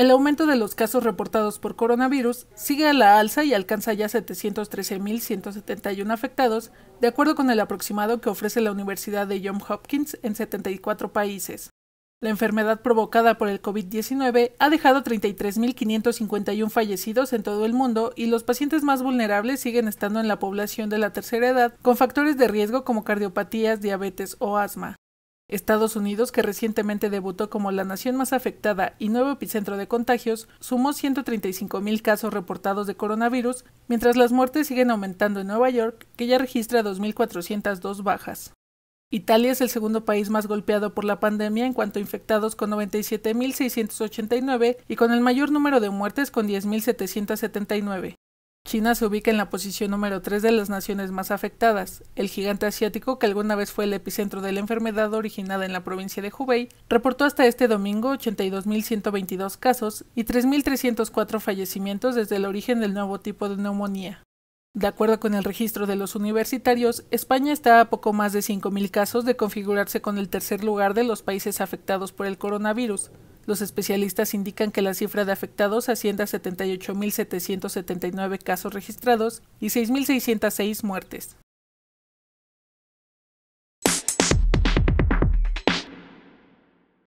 El aumento de los casos reportados por coronavirus sigue a la alza y alcanza ya 713.171 afectados, de acuerdo con el aproximado que ofrece la Universidad de Johns Hopkins en 74 países. La enfermedad provocada por el COVID-19 ha dejado 33.551 fallecidos en todo el mundo y los pacientes más vulnerables siguen estando en la población de la tercera edad con factores de riesgo como cardiopatías, diabetes o asma. Estados Unidos, que recientemente debutó como la nación más afectada y nuevo epicentro de contagios, sumó 135.000 casos reportados de coronavirus, mientras las muertes siguen aumentando en Nueva York, que ya registra 2.402 bajas. Italia es el segundo país más golpeado por la pandemia en cuanto a infectados con 97.689 y con el mayor número de muertes con 10.779. China se ubica en la posición número 3 de las naciones más afectadas. El gigante asiático, que alguna vez fue el epicentro de la enfermedad originada en la provincia de Hubei, reportó hasta este domingo 82.122 casos y 3.304 fallecimientos desde el origen del nuevo tipo de neumonía. De acuerdo con el registro de los universitarios, España está a poco más de 5.000 casos de configurarse con el tercer lugar de los países afectados por el coronavirus, los especialistas indican que la cifra de afectados asciende a 78.779 casos registrados y 6.606 muertes.